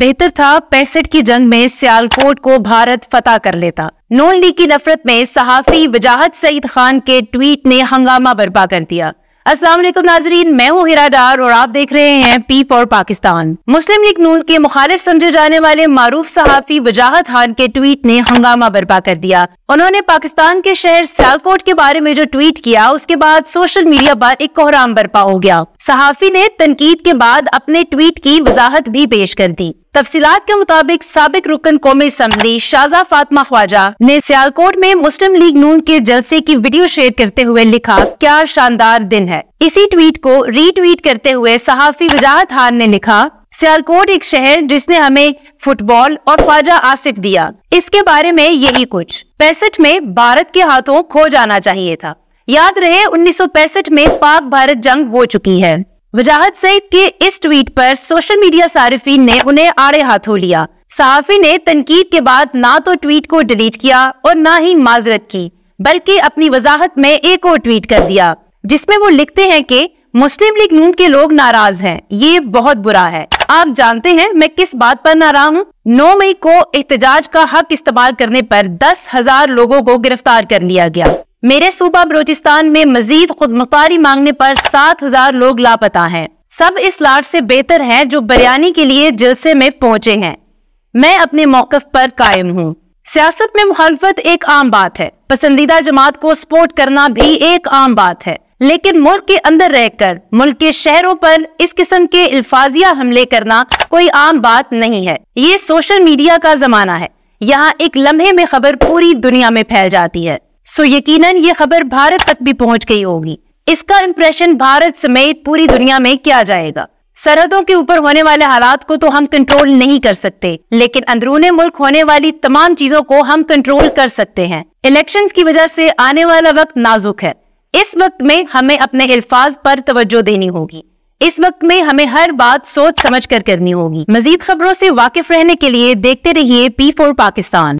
बेहतर था पैंसठ की जंग में सियालकोट को भारत फतह कर लेता नून लीग की नफरत में सहाफी वजाहत सईद खान के ट्वीट ने हंगामा बर्पा कर दिया असलम नाजरीन मैं हूँ हिरा डार और आप देख रहे हैं पी फॉर पाकिस्तान मुस्लिम लीग नून के मुखालिफ समझे जाने वाले मारूफ सहाफी वजाहत खान के ट्वीट ने हंगामा बर्पा कर दिया उन्होंने पाकिस्तान के शहर सियालकोट के बारे में जो ट्वीट किया उसके बाद सोशल मीडिया पर एक कोहराम बर्पा हो गया सहाफी ने तनकीद के बाद अपने ट्वीट की वजाहत भी पेश कर दी तफसीत के मुताबिक सबक रुकन कौमी असम्बली शाजा फातमा ख्वाजा ने सियालकोट में मुस्लिम लीग नून के जलसे की वीडियो शेयर करते हुए लिखा क्या शानदार दिन है इसी ट्वीट को रीट्वीट करते हुए सहाफी वजाहत खान ने लिखा सियालकोट एक शहर जिसने हमें फुटबॉल और ख्वाजा आसिफ दिया इसके बारे में यही कुछ पैंसठ में भारत के हाथों खो जाना चाहिए था याद रहे उन्नीस में पाक भारत जंग हो चुकी है वजाहत सईद के इस ट्वीट पर सोशल मीडिया सार्फिन ने उन्हें आड़े हाथों लिया सहाफी ने तनकीद के बाद ना तो ट्वीट को डिलीट किया और ना ही माजरत की बल्कि अपनी वजाहत में एक और ट्वीट कर दिया जिसमें वो लिखते हैं कि मुस्लिम लीग नून के लोग नाराज हैं ये बहुत बुरा है आप जानते हैं मैं किस बात पर नाराज हूँ नौ मई को एहतजाज का हक इस्तेमाल करने पर दस हजार लोगों को गिरफ्तार कर लिया गया मेरे सूबा बलोचिस्तान में मजीद खुद मुख्तारी मांगने पर सात हजार लोग लापता हैं सब इस लाट से बेहतर हैं जो बयानी के लिए जलसे में पहुंचे हैं मैं अपने मौकफ पर कायम हूँ सियासत में मुखालफत एक आम बात है पसंदीदा जमात को सपोर्ट करना भी एक आम बात है लेकिन मुल्क के अंदर रहकर मुल्क के शहरों पर इस किस्म के अल्फाजिया हमले करना कोई आम बात नहीं है ये सोशल मीडिया का जमाना है यहाँ एक लम्हे में खबर पूरी दुनिया में फैल जाती है सो यकीनन ये खबर भारत तक भी पहुंच गई होगी इसका इम्प्रेशन भारत समेत पूरी दुनिया में क्या जाएगा सरहदों के ऊपर होने वाले हालात को तो हम कंट्रोल नहीं कर सकते लेकिन अंदरून मुल्क होने वाली तमाम चीजों को हम कंट्रोल कर सकते हैं इलेक्शन की वजह से आने वाला वक्त नाजुक है इस वक्त में हमें अपने अल्फाज पर तवज्जो देनी होगी इस वक्त में हमें हर बात सोच समझ कर करनी होगी मजीद खबरों से वाकिफ रहने के लिए देखते रहिए पी फोर पाकिस्तान